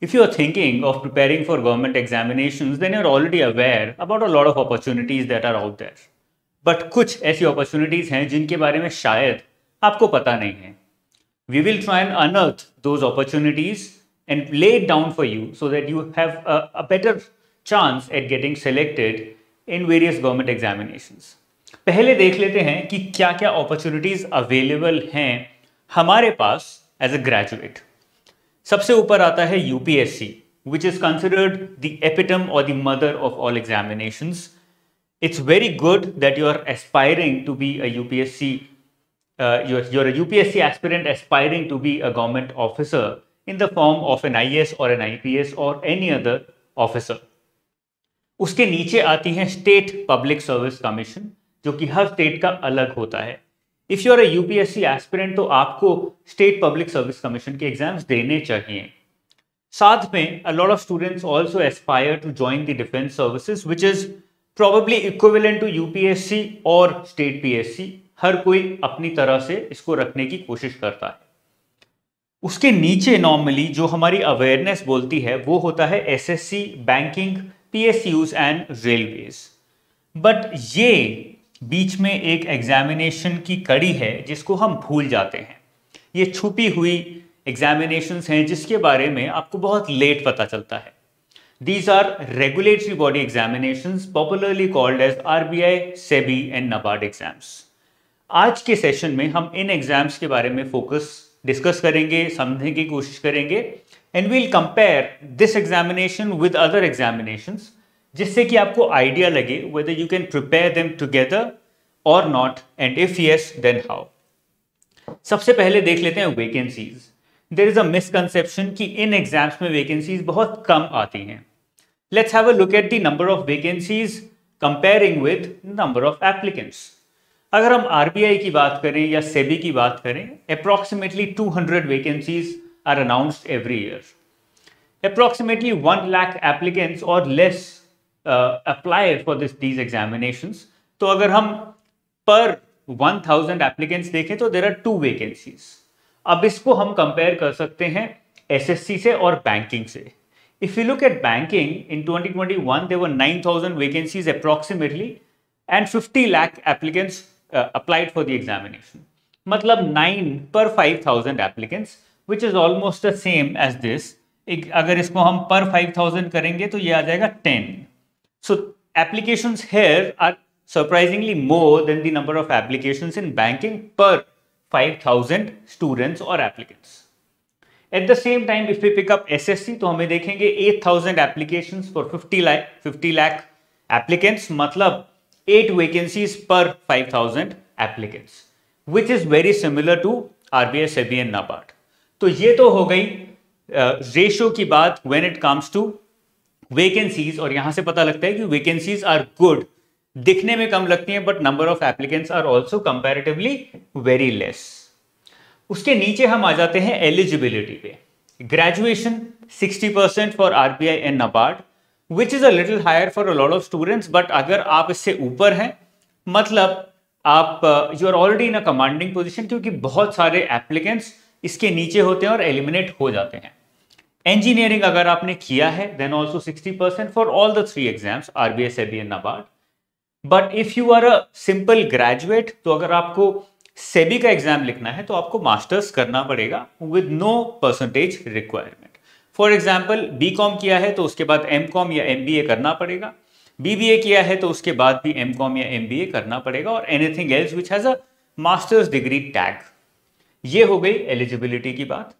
If you are thinking of preparing for government examinations, then you're already aware about a lot of opportunities that are out there. But कुछ ऐसी opportunities हैं जिनके बारे में शायद आपको पता नहीं है We will try and unearth those opportunities and lay it down for you so that you have a, a better chance at getting selected in various government examinations. पहले देख लेते हैं कि क्या क्या opportunities available हैं हमारे पास as a graduate. सबसे ऊपर आता है UPSC which is considered the epitome और the mother of all examination it's very good that you are aspiring to be a UPSC your UPSC aspirant aspiring to be a government officer in the form of an I S और an I P S और any other officer उसके नीचे आती है state public service commission जो कि हर state का अलग होता है if you are a UPSC aspirant तो आपको स्टेट पब्लिक सर्विस कमीशन के एग्जाम्स देने चाहिए साथ में a lot of students also aspire to join the defence services which is probably equivalent to UPSC और स्टेट पीएससी हर कोई अपनी तरह से इसको रखने की कोशिश करता है उसके नीचे नॉर्मली जो हमारी अवेयरनेस बोलती है वो होता है SSC banking PSUs and railways but ये बीच में एक एग्जामिनेशन की कड़ी है जिसको हम भूल जाते हैं ये छुपी हुई एग्जामिनेशन हैं जिसके बारे में आपको बहुत लेट पता चलता है these are regulatory body examination popularly called as R B I SEBI and NABARD exams आज के सेशन में हम इन एग्जाम्स के बारे में फोकस डिस्कस करेंगे समझने की कोशिश करेंगे and we'll compare this examination with other examinations जिससे कि आपको आइडिया लगे whether you can prepare them together और not and if yes then how सबसे पहले देख लेते हैं vacancies there is a misconception कि इन एग्जाम्स में वेकेंसीज बहुत कम आती हैं let's have a look at the number of vacancies comparing with number of applicants अगर हम आरबीआई की बात करें या सेबी e की बात करें approximately 200 hundred vacancies are announced every year approximately one lakh applicants और less apply for this these examinations तो अगर हम पर 1000 एप्लीकेंट्स देखें तो देर आर टू वेकेंसीज अब इसको हम कंपेयर कर सकते हैं एसएससी से और बैंकिंग से if you look at banking in 2021 there nine thousand vacancies approximately and fifty lakh applicants applied for the examination मतलब nine per thousand applicants which is almost the same as this अगर इसको हम पर thousand करेंगे तो ये आ जाएगा ten So applications here are surprisingly more than the number of applications in banking per 5000 students or applicants. At the same time, if we pick up SSC, we will see 8000 applications for 50 lakh 50 lakh applicants, matlab 8 vacancies per 5000 applicants, which is very similar to RBS, SEBI and NABARD. So this is the ratio. Ratio की बात when vacancies और यहां से पता लगता है कि vacancies are good दिखने में कम लगती हैं but number of applicants are also comparatively very less उसके नीचे हम आ जाते हैं एलिजिबिलिटी पे graduation 60 percent for R B I and NABARD which is a little higher for a lot of students but अगर आप इससे ऊपर हैं मतलब आप you are already in a commanding position क्योंकि बहुत सारे एप्लीकेंट्स इसके नीचे होते हैं और एलिमिनेट हो जाते हैं इंजीनियरिंग अगर आपने किया है then also sixty percent for all the three exams RBS SEBI and but if you are a simple graduate तो अगर आपको सेबी e का एग्जाम लिखना है तो आपको मास्टर्स करना पड़ेगा with no percentage requirement for example B com किया है तो उसके बाद एम कॉम या एम बी ए करना पड़ेगा बी बी ए किया है तो उसके बाद भी एम कॉम या एम बी ए करना पड़ेगा और anything else which has a masters degree tag ये हो गई एलिजिबिलिटी की बात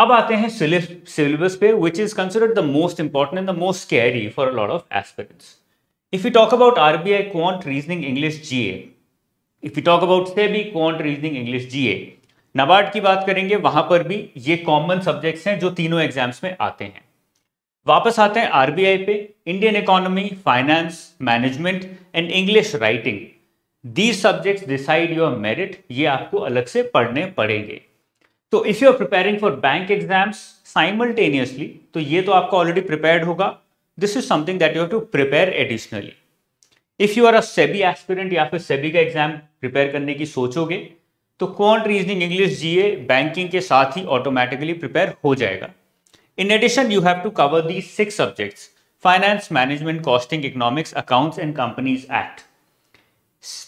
अब आते हैं सिलेबस पे which is considered the most important and the most carry for a lot of aspirants if we talk about RBI reasoning English English if you talk about SEBI quant reasoning English GA, NABARD की बात करेंगे वहां पर भी ये common subjects हैं जो तीनों एग्जाम्स में आते हैं वापस आते हैं आरबीआई पे Indian economy finance management and English writing these subjects decide your merit ये आपको अलग से पढ़ने पड़ेंगे तो if you are preparing for bank exams simultaneously तो ये तो आपका ऑलरेडी प्रिपेयर्ड होगा this is something that you have to prepare additionally if you are a SEBI experienced या फिर सेबी का एग्जाम प्रिपेयर करने की सोचोगे तो quant reasoning English GA banking के साथ ही ऑटोमेटिकली प्रिपेयर हो जाएगा in addition you have to cover the six subjects finance management costing economics accounts and companies act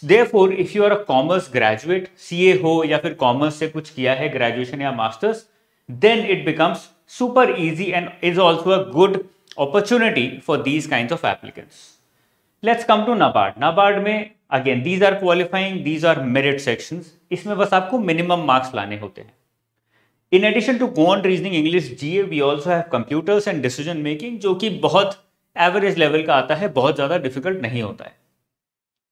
therefore if you are a commerce graduate CA हो या फिर commerce से कुछ किया है ग्रेजुएशन या masters then it becomes super easy and is also a good opportunity for these kind of applicants let's come to NABARD NABARD में again these are qualifying these are merit section इसमें बस आपको minimum marks लाने होते हैं in addition to quant reasoning English GA we also have computers and decision making जो कि बहुत एवरेज लेवल का आता है बहुत ज़्यादा डिफिकल्ट नहीं होता है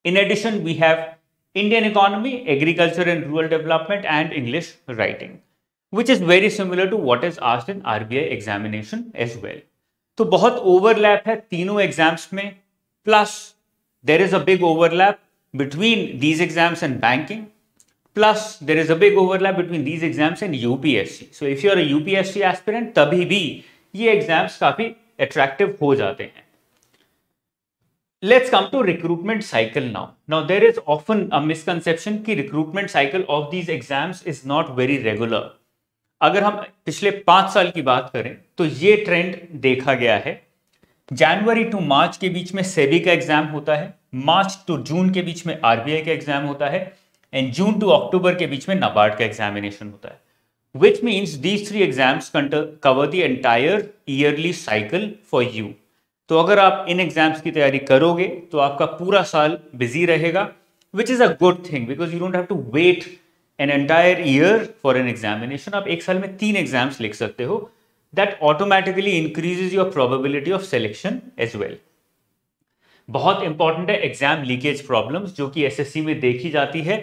In addition, we have Indian economy, agriculture and rural development and English writing, which is very similar to what is asked in RBI examination as well. So, bahut overlap hai tino exams plus there is a big overlap between these exams and banking, plus there is a big overlap between these exams and UPSC. So, if you are a UPSC aspirant, tabhi bhi ye exams kaafi attractive ho jate hain. let's come to recruitment cycle now now there is often a misconception ki recruitment cycle of these exams is not very regular अगर हम पिछले पाँच साल की बात करें तो ये ट्रेंड देखा गया है जनवरी टू march के बीच में सेबी का एग्जाम होता है मार्च टू जून के बीच में आरबीआई का एग्जाम होता है एंड जून टू अक्टूबर के बीच में नाबार्ड का एग्जामिनेशन होता है which means these three exams cover the entire yearly cycle for you तो अगर आप इन एग्जाम्स की तैयारी करोगे तो आपका पूरा साल बिजी रहेगा which is a good thing because you don't have to wait an entire year for an examination आप एक साल में तीन एग्जाम्स लिख सकते हो that automatically increases your probability of selection as well बहुत इंपॉर्टेंट है एग्जाम लीकेज प्रॉब्लम्स जो कि एसएससी में देखी जाती है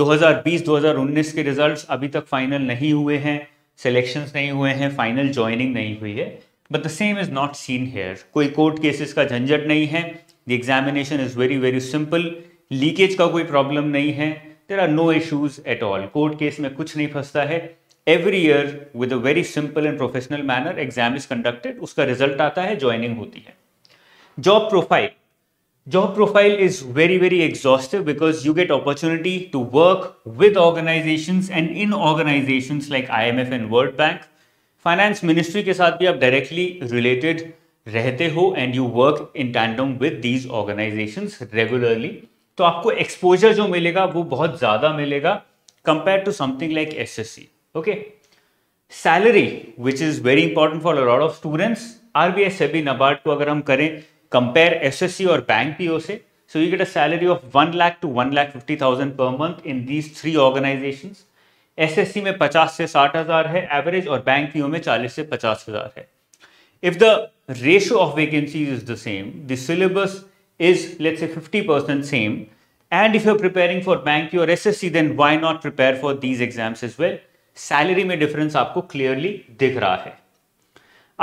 2020-2019 के रिजल्ट्स अभी तक फाइनल नहीं हुए हैं सिलेक्शंस नहीं हुए हैं फाइनल ज्वाइनिंग नहीं हुई है but the same is not seen here कोई कोर्ट केसेस का झंझट नहीं है the examination is very very simple leakage का कोई प्रॉब्लम नहीं है there are no issues at all court case में कुछ नहीं फंसता है every year with a very simple and professional manner exam is conducted उसका रिजल्ट आता है ज्वाइनिंग होती है job profile job profile is very very exhaustive because you get opportunity to work with organizations and in organizations like IMF and World Bank finance ministry के साथ भी आप directly related रहते हो and you work in tandem with these organisation regularly तो आपको exposure जो मिलेगा वो बहुत ज़्यादा मिलेगा compare to something like S S C okay salary which is very important for a lot of students R B SEBI NABARD को अगर हम करें कंपेयर एस एस सी और बैंक पी ओ से so you get a salary of one lakh to one lakh fifty thousand per month in these three organisation SSC में 50 से 60 हज़ार है एवरेज और बैंक पीओ में 40 से 50 हज़ार है if the ratio of vacancies is the same, the syllabus is let's say 50% same, preparing for bank preparing और S S C then why not prepare for these exams is well salary में difference आपको clearly दिख रहा है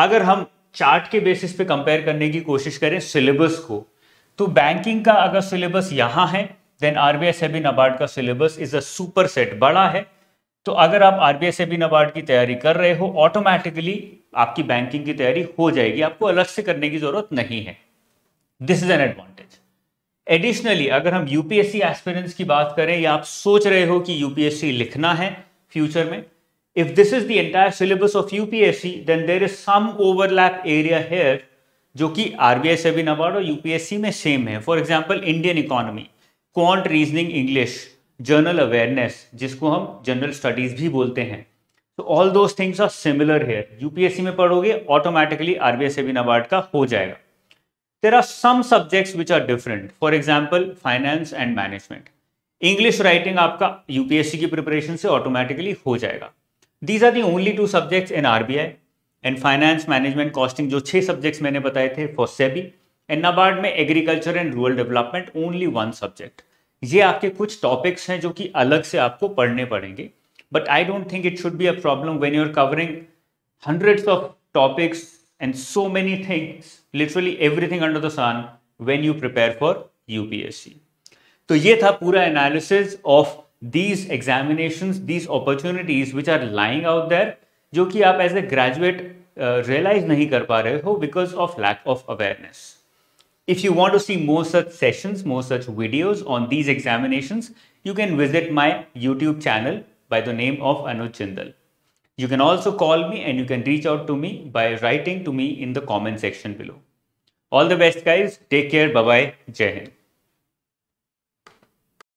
अगर हम chart के basis पे कंपेयर करने की कोशिश करें सिलेबस को तो बैंकिंग का अगर सिलेबस यहां है देन आरबीआई सेबिन अबार्ड का syllabus is a super set बड़ा है तो अगर आप आरबीआई से भी नबार्ड की तैयारी कर रहे हो ऑटोमेटिकली आपकी बैंकिंग की तैयारी हो जाएगी आपको अलग से करने की जरूरत नहीं है this is an advantage additionally अगर हम यूपीएससी एक्सपीरियंस की बात करें या आप सोच रहे हो कि यूपीएससी लिखना है फ्यूचर में if this is the syllabus of UPSC then there is some overlap area here जो कि आरबीआई से भी नबार्ड और यूपीएससी में सेम है for example Indian economy quant reasoning English general awareness जिसको हम जनरल स्टडीज़ भी बोलते हैं तो all those things are similar here UPSC में पढ़ोगे ऑटोमेटिकली आरबीएस सेबिन अवार्ड का हो जाएगा there are some subjects which are different for example finance and management English writing आपका यूपीएससी की प्रिपरेशन से ऑटोमेटिकली हो जाएगा these are the only two subjects in R B I and finance management costing जो छह subjects मैंने बताए थे फॉर सेबी एंड नाबार्ड में agriculture and rural development only one subject ये आपके कुछ टॉपिक्स हैं जो कि अलग से आपको पढ़ने पड़ेंगे but I don't think it should be a problem when you are covering hundreds of topics and so many things literally everything under the sun when you prepare for UPSC. तो ये था पूरा analysis of these examination these opportunities which are lying out there जो कि आप as a graduate realise नहीं कर पा रहे हो because of lack of awareness If you want to see more such sessions, more such videos on these examinations, you can visit my YouTube channel by the name of Anuj Chindal. You can also call me and you can reach out to me by writing to me in the comment section below. All the best guys. Take care. Bye-bye. Jai Hind.